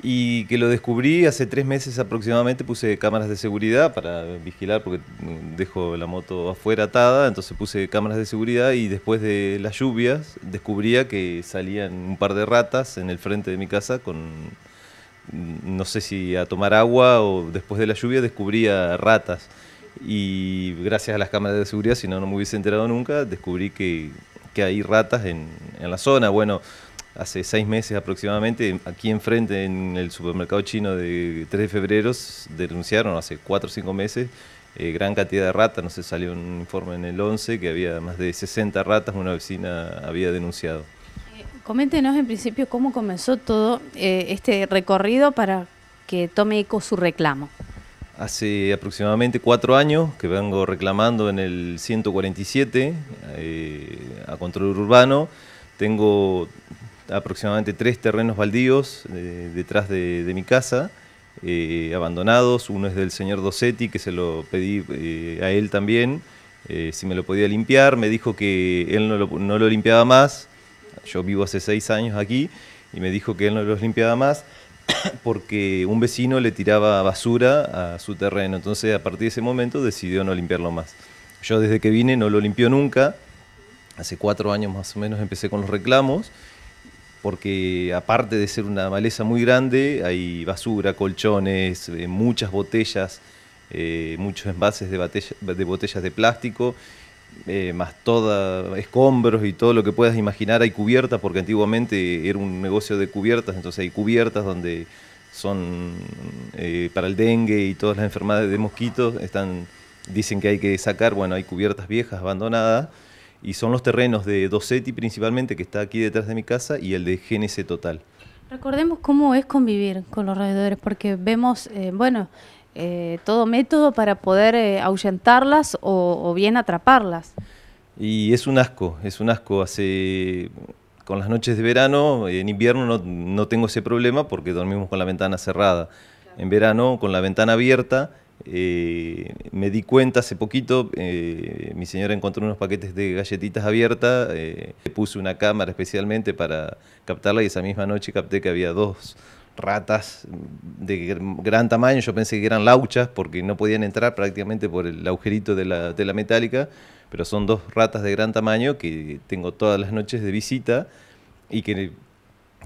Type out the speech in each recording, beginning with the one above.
y que lo descubrí hace tres meses aproximadamente, puse cámaras de seguridad para vigilar porque dejo la moto afuera atada, entonces puse cámaras de seguridad y después de las lluvias descubría que salían un par de ratas en el frente de mi casa con, no sé si a tomar agua o después de la lluvia descubría ratas y gracias a las cámaras de seguridad, si no, no me hubiese enterado nunca, descubrí que, hay ratas en, en la zona. Bueno, hace seis meses aproximadamente, aquí enfrente en el supermercado chino de 3 de febrero, denunciaron hace cuatro o cinco meses eh, gran cantidad de ratas. No sé, salió un informe en el 11 que había más de 60 ratas, una vecina había denunciado. Eh, coméntenos en principio cómo comenzó todo eh, este recorrido para que tome eco su reclamo. Hace aproximadamente cuatro años que vengo reclamando en el 147 a control urbano. Tengo aproximadamente tres terrenos baldíos eh, detrás de, mi casa, eh, abandonados. Uno es del señor Dosetti, que se lo pedí eh, a él también, si me lo podía limpiar. Me dijo que él no lo, no lo, limpiaba más. Yo vivo hace seis años aquí y me dijo que él no los limpiaba más porque un vecino le tiraba basura a su terreno. Entonces, a partir de ese momento, decidió no limpiarlo más. Yo desde que vine no lo limpió nunca. Hace cuatro años más o menos empecé con los reclamos porque aparte de ser una maleza muy grande, hay basura, colchones, eh, muchas botellas, eh, muchos envases de, botellas de plástico, eh, más toda escombros y todo lo que puedas imaginar. Hay cubiertas, porque antiguamente era un negocio de cubiertas, entonces hay cubiertas donde son para el dengue y todas las enfermedades de mosquitos, dicen que hay que sacar, bueno, hay cubiertas viejas, abandonadas y son los terrenos de doceti principalmente, que está aquí detrás de mi casa, y el de GNC Total. Recordemos cómo es convivir con los roedores, porque vemos, eh, bueno, eh, todo método para poder eh, ahuyentarlas o, bien atraparlas. Y es un asco, es un asco. Hace, con las noches de verano, en invierno no, no tengo ese problema porque dormimos con la ventana cerrada. En verano, con la ventana abierta, eh, me di cuenta hace poquito, eh, mi señora encontró unos paquetes de galletitas abiertas, eh, le puse una cámara especialmente para captarla y esa misma noche capté que había dos ratas de gran tamaño, yo pensé que eran lauchas porque no podían entrar prácticamente por el agujerito de la metálica, pero son dos ratas de gran tamaño que tengo todas las noches de visita y que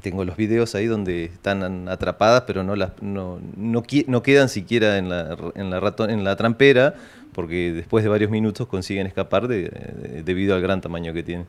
tengo los videos ahí donde están atrapadas, pero no, las, no, no, quedan siquiera en la, en, la en la trampera, porque después de varios minutos consiguen escapar debido al gran tamaño que tienen.